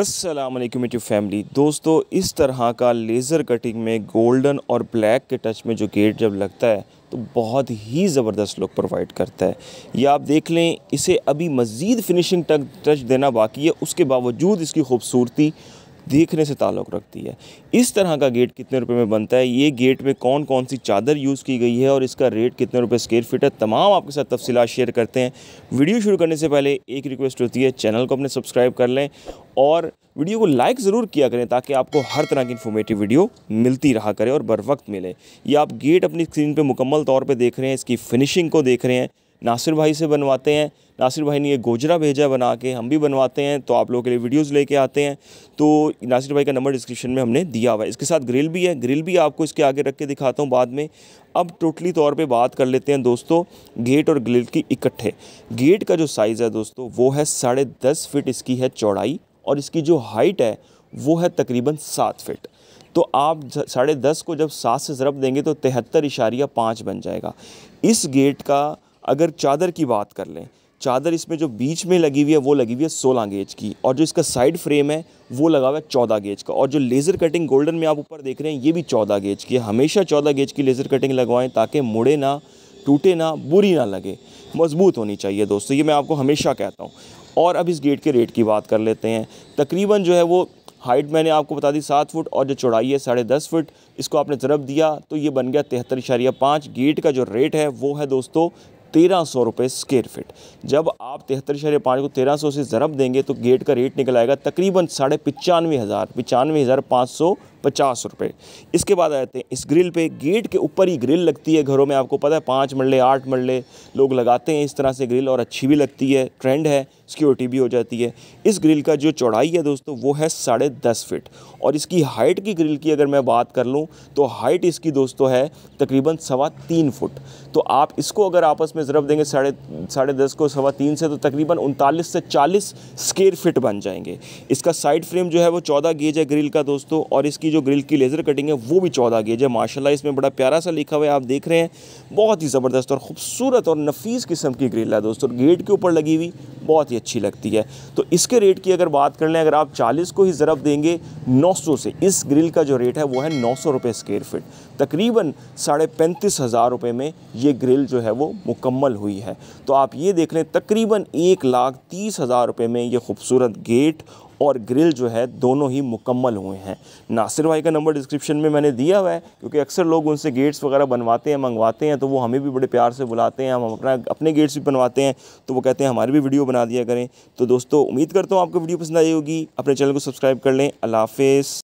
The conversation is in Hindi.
अस्सलाम वालेकुम यूट्यूब फैमिली दोस्तों इस तरह का लेज़र कटिंग में गोल्डन और ब्लैक के टच में जो गेट जब लगता है तो बहुत ही ज़बरदस्त लुक प्रोवाइड करता है ये आप देख लें इसे अभी मज़ीद फिनिशिंग टच देना बाकी है उसके बावजूद इसकी खूबसूरती देखने से ताल्लुक़ रखती है इस तरह का गेट कितने रुपए में बनता है ये गेट में कौन कौन सी चादर यूज़ की गई है और इसका रेट कितने रुपए स्केयर फिट है तमाम आपके साथ तफसीला शेयर करते हैं वीडियो शुरू करने से पहले एक रिक्वेस्ट होती है चैनल को अपने सब्सक्राइब कर लें और वीडियो को लाइक ज़रूर किया करें ताकि आपको हर तरह की इन्फॉर्मेटिव वीडियो मिलती रहा करे और बर वक्त मिले ये आप गेट अपनी स्क्रीन पर मुकम्मल तौर पर देख रहे हैं इसकी फिनिशिंग को देख रहे हैं नासिर भाई से बनवाते हैं नासिर भाई ने ये गोजरा भेजा बना के हम भी बनवाते हैं तो आप लोगों के लिए वीडियोस लेके आते हैं तो नासिर भाई का नंबर डिस्क्रिप्शन में हमने दिया हुआ है इसके साथ ग्रिल भी है ग्रिल भी आपको इसके आगे रख के दिखाता हूँ बाद में अब टोटली तौर पे बात कर लेते हैं दोस्तों गेट और ग्रिल की इकट्ठे गेट का जो साइज़ है दोस्तों वो है साढ़े दस फिट इसकी है चौड़ाई और इसकी जो हाइट है वो है तकरीबन सात फिट तो आप साढ़े दस को जब सात से ज़रब देंगे तो तिहत्तर इशारिया पाँच बन जाएगा इस गेट का अगर चादर की बात कर लें चादर इसमें जो बीच में लगी हुई है वो लगी हुई है सोलह गेज की और जो इसका साइड फ्रेम है वो लगा हुआ है चौदह गेज का और जो लेज़र कटिंग गोल्डन में आप ऊपर देख रहे हैं ये भी चौदह गेज की है हमेशा चौदह गेज की लेज़र कटिंग लगवाएं ताकि मुड़े ना टूटे ना बुरी ना लगे मजबूत होनी चाहिए दोस्तों ये मैं आपको हमेशा कहता हूँ और अब इस गेट के रेट की बात कर लेते हैं तकरीबन जो है वो हाइट मैंने आपको बता दी सात फुट और जो चौड़ाई है साढ़े दस फुट इसको आपने ज़रब दिया तो ये बन गया तिहत्तर इशारिया पाँच गेट का जो रेट है वो है दोस्तों तेरह सौ रुपये स्क्वेयर फिट जब आप तिहत्तर शहर पाँच को तेरह सौ से ज़रब देंगे तो गेट का रेट निकल आएगा तकरीबन साढ़े पचानवे हज़ार पचानवे हज़ार पाँच सौ पचास रुपये इसके बाद आते हैं इस ग्रिल पे गेट के ऊपर ही ग्रिल लगती है घरों में आपको पता है पाँच मरले आठ मरले लोग लगाते हैं इस तरह से ग्रिल और अच्छी भी लगती है ट्रेंड है सिक्योरिटी भी हो जाती है इस ग्रिल का जो चौड़ाई है दोस्तों वो है साढ़े दस फिट और इसकी हाइट की ग्रिल की अगर मैं बात कर लूँ तो हाइट इसकी दोस्तों है तकरीबन सवा तीन फुट तो आप इसको अगर आपस में ज़रब देंगे साढ़े साढ़े दस को सवा तीन से तो तकरीबन उनतालीस से चालीस स्केयर फिट बन जाएंगे इसका साइड फ्रेम जो है वो चौदह गेज है ग्रिल का दोस्तों और इसकी जो ग्रिल की लेज़र कटिंग है वो भी चौदह गेज है माशाल्लाह इसमें बड़ा प्यारा सा लिखा हुआ है आप देख रहे हैं बहुत ही ज़बरदस्त और ख़ूबसूरत और नफीस किस्म की ग्रिल है दोस्तों गेट के ऊपर लगी हुई बहुत ही अच्छी लगती है तो इसके रेट की अगर बात कर लें अगर आप चालीस को ही ज़रब देंगे नौ से इस ग्रिल का जो रेट है वो है नौ सौ स्क्वेयर फिट तकरीबन साढ़े पैंतीस हज़ार रुपये में ये ग्रिल जो है वो मुकम्मल हुई है तो आप ये देख लें तकरीबन एक लाख तीस हज़ार रुपये में ये खूबसूरत गेट और ग्रिल जो है दोनों ही मुकम्मल हुए हैं नासिर भाई का नंबर डिस्क्रिप्शन में मैंने दिया हुआ है क्योंकि अक्सर लोग उनसे गेट्स वगैरह बनवाते हैं मंगवाते हैं तो वो हमें भी बड़े प्यार से बुलाते हैं हम अपना अपने गेट्स भी बनवाते हैं तो वो कहते हैं हमारी भी वीडियो बना दिया करें तो दोस्तों उम्मीद करता हूँ आपको वीडियो पसंद आई होगी अपने चैनल को सब्सक्राइब कर लें अल्लाह हाफिज़